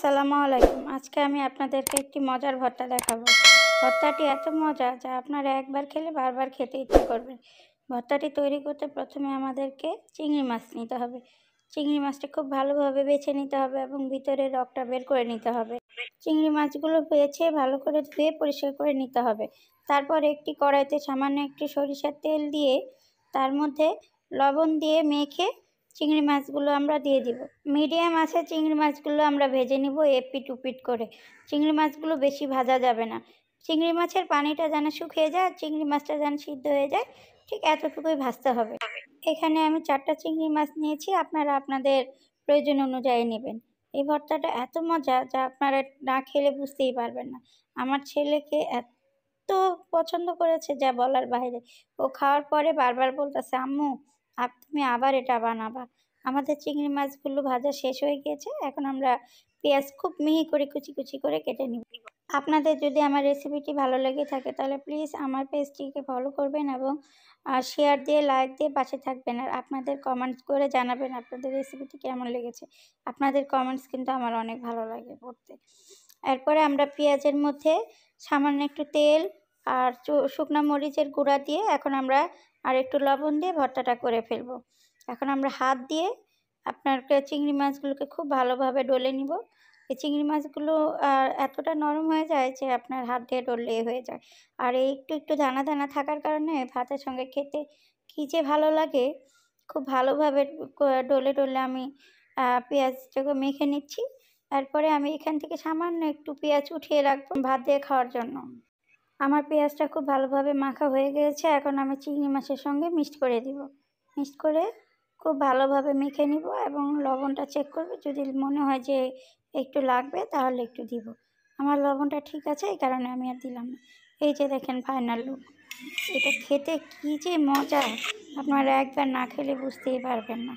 আসসালামু আলাইকুম আজকে আমি আপনাদেরকে একটি মজার ভর্তা দেখাবো ভর্তাটি এত মজা যা আপনারা একবার খেলে বারবার খেতে ইচ্ছে করবে ভর্তাটি তৈরি করতে প্রথমে আমাদেরকে চিংড়ি মাছ নিতে হবে চিংড়ি মাছটা খুব ভালোভাবে বেছে নিতে হবে এবং ভিতরে রকটা বের করে নিতে হবে চিংড়ি মাছগুলো বেছে ভালো করে ধুয়ে পরিষ্কার করে নিতে হবে তারপর একটি কড়াইতে সামান্য একটি সরিষার তেল দিয়ে তার মধ্যে লবণ দিয়ে মেখে চিংড়ি মাছগুলো আমরা দিয়ে দিব মিডিয়াম আছে চিংড়ি মাছগুলো আমরা ভেজে নিব এপিট উপিট করে চিংড়ি মাছগুলো বেশি ভাজা যাবে না চিংড়ি মাছের পানিটা যেন শুকিয়ে যায় আর চিংড়ি মাছটা যেন সিদ্ধ হয়ে যায় ঠিক এতটুকুই ভাজতে হবে এখানে আমি চারটা চিংড়ি মাছ নিয়েছি আপনারা আপনাদের প্রয়োজন অনুযায়ী নেবেন এই ভর্তাটা এত মজা যা আপনারা না খেলে বুঝতেই পারবেন না আমার ছেলেকে এত পছন্দ করেছে যা বলার বাইরে ও খাওয়ার পরে বারবার বলতেছে আম্মু আর তুমি আবার এটা বানাবা আমাদের চিংড়ি মাছগুলো ভাজা শেষ হয়ে গিয়েছে এখন আমরা পেঁয়াজ খুব মিহি করে কুচি কুচি করে কেটে নিব আপনাদের যদি আমার রেসিপিটি ভালো লেগে থাকে তাহলে প্লিজ আমার পেজটিকে ফলো করবেন এবং শেয়ার দিয়ে লাইক দিয়ে পাশে থাকবেন আর আপনাদের কমেন্টস করে জানাবেন আপনাদের রেসিপিটি কেমন লেগেছে আপনাদের কমেন্টস কিন্তু আমার অনেক ভালো লাগে পড়তে এরপরে আমরা পেঁয়াজের মধ্যে সামান্য একটু তেল আর শুকনা মরিচের গুঁড়া দিয়ে এখন আমরা আর একটু লবণ দিয়ে ভর্তাটা করে ফেলবো এখন আমরা হাত দিয়ে আপনার চিংড়ি মাছগুলোকে খুব ভালোভাবে ডলে নিব এই চিংড়ি মাছগুলো এতটা নরম হয়ে যায় যে আপনার হাত দিয়ে ডললে হয়ে যায় আর এই একটু একটু দানা দানা থাকার কারণে ভাতের সঙ্গে খেতে কী যে ভালো লাগে খুব ভালোভাবে ডলে ডলে আমি পেঁয়াজটাকে মেখে নিচ্ছি তারপরে আমি এখান থেকে সামান্য একটু পেঁয়াজ উঠিয়ে রাখবো ভাত দিয়ে খাওয়ার জন্য আমার পেঁয়াজটা খুব ভালোভাবে মাখা হয়ে গিয়েছে এখন আমি চিংড়ি মাছের সঙ্গে মিক্সড করে দিব মিক্সড করে খুব ভালোভাবে মেখে নিব এবং লবণটা চেক করব যদি মনে হয় যে একটু লাগবে তাহলে একটু দিব আমার লবণটা ঠিক আছে এই কারণে আমি আর দিলাম না এই যে দেখেন ফাইনাল লুক এটা খেতে কী যে মজা আপনারা একবার না খেলে বুঝতেই পারবেন না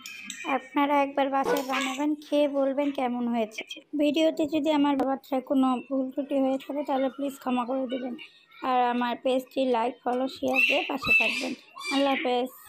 আপনারা একবার বাসায় বানাবেন খেয়ে বলবেন কেমন হয়েছে ভিডিওতে যদি আমার বাবাটায় কোনো ভুল ত্রুটি হয়ে থাকে তাহলে প্লিজ ক্ষমা করে দেবেন আর আমার পেজটি লাইক ফলো শেয়ার দিয়ে পাশে থাকবেন আল্লাহ হাফেজ